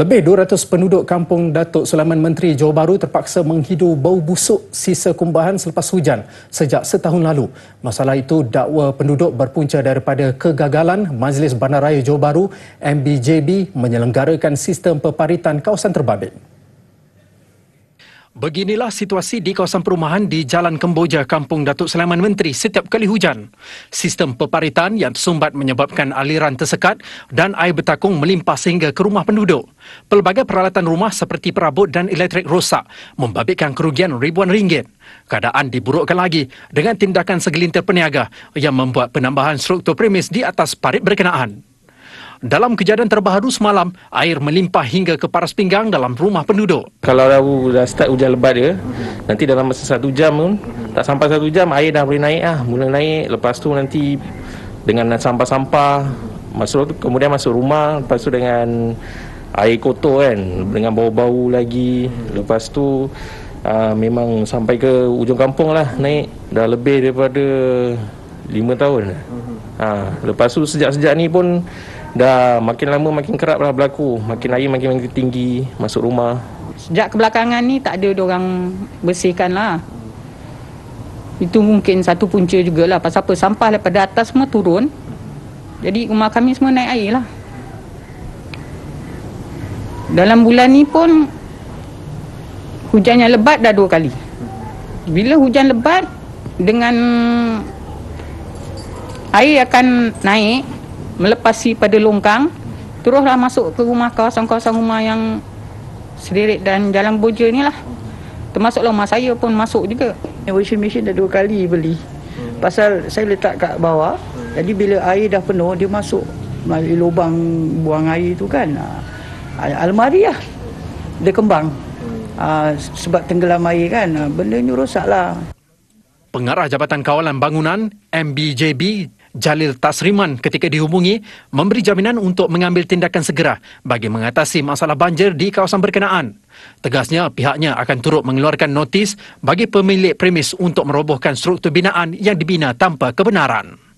Lebih 200 penduduk kampung Datuk Sulaiman Menteri Johor Bahru terpaksa menghidu bau busuk sisa kumbahan selepas hujan sejak setahun lalu. Masalah itu dakwa penduduk berpunca daripada kegagalan Majlis Bandaraya Johor Bahru MBJB menyelenggarakan sistem peparitan kawasan terbabit. Beginilah situasi di kawasan perumahan di Jalan Kemboja, Kampung Datuk Selaman Menteri setiap kali hujan. Sistem peparitan yang tersumbat menyebabkan aliran tersekat dan air bertakung melimpah sehingga ke rumah penduduk. Pelbagai peralatan rumah seperti perabot dan elektrik rosak membabitkan kerugian ribuan ringgit. Keadaan diburukkan lagi dengan tindakan segelintir peniaga yang membuat penambahan struktur premis di atas parit berkenaan dalam kejadian terbaharu semalam, air melimpah hingga ke paras pinggang dalam rumah penduduk. Kalau dah, dah start hujan lebat dia, nanti dalam masa satu jam pun, tak sampai satu jam, air dah boleh naik lah. Mula naik, lepas tu nanti dengan sampah-sampah, masuk kemudian masuk rumah, lepas tu dengan air kotor kan, dengan bau-bau lagi, lepas tu... Uh, memang sampai ke ujung kampung lah naik dah lebih daripada 5 tahun. Ha, lepas tu sejak-sejak ni pun Dah makin lama makin kerap lah berlaku Makin air makin, makin tinggi masuk rumah Sejak kebelakangan ni tak ada orang bersihkan lah Itu mungkin satu punca jugalah Pasal apa sampah daripada atas semua turun Jadi rumah kami semua naik air lah Dalam bulan ni pun Hujan yang lebat dah dua kali Bila hujan lebat Dengan Air akan naik melepasi pada longkang teruslah masuk ke rumah kawasan-kawasan rumah yang sederet dan jalan boja ni lah termasuklah rumah saya pun masuk juga washing machine dah dua kali beli hmm. pasal saya letak kat bawah hmm. jadi bila air dah penuh dia masuk melalui lubang buang air tu kan ah, almari lah dia kembang hmm. ah, sebab tenggelam air kan ah, benda ni rosak lah Pengarah Jabatan Kawalan Bangunan MBJB Jalil Tasriman ketika dihubungi memberi jaminan untuk mengambil tindakan segera bagi mengatasi masalah banjir di kawasan berkenaan. Tegasnya pihaknya akan turut mengeluarkan notis bagi pemilik premis untuk merobohkan struktur binaan yang dibina tanpa kebenaran.